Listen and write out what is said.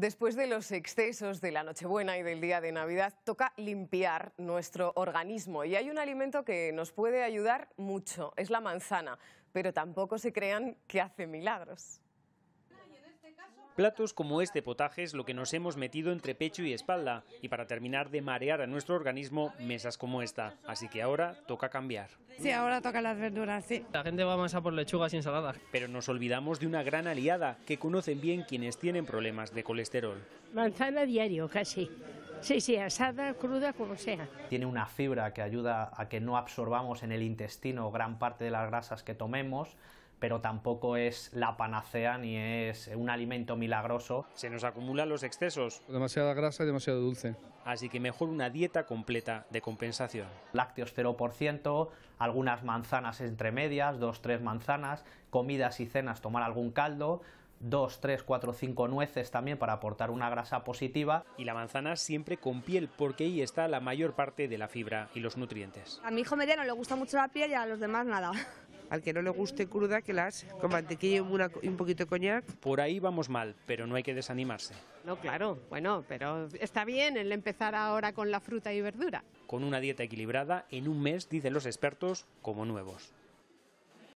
Después de los excesos de la Nochebuena y del día de Navidad, toca limpiar nuestro organismo y hay un alimento que nos puede ayudar mucho, es la manzana, pero tampoco se crean que hace milagros. Platos como este potaje es lo que nos hemos metido entre pecho y espalda y para terminar de marear a nuestro organismo, mesas como esta. Así que ahora toca cambiar. Sí, ahora toca las verduras, sí. La gente va más a por lechugas y ensaladas. Pero nos olvidamos de una gran aliada que conocen bien quienes tienen problemas de colesterol. Manzana diario, casi. Sí, sí, asada, cruda, como sea. Tiene una fibra que ayuda a que no absorbamos en el intestino gran parte de las grasas que tomemos pero tampoco es la panacea ni es un alimento milagroso. Se nos acumulan los excesos. Demasiada grasa y demasiado dulce. Así que mejor una dieta completa de compensación. Lácteos 0%, algunas manzanas entre medias, dos, tres manzanas, comidas y cenas tomar algún caldo, 2, tres, cuatro, cinco nueces también para aportar una grasa positiva. Y la manzana siempre con piel, porque ahí está la mayor parte de la fibra y los nutrientes. A mi hijo mediano le gusta mucho la piel y a los demás nada. Al que no le guste cruda, que las con mantequilla y, un poquito de coñac. Por ahí vamos mal, pero no hay que desanimarse. No, claro, bueno, pero está bien el empezar ahora con la fruta y verdura. Con una dieta equilibrada, en un mes, dicen los expertos, como nuevos.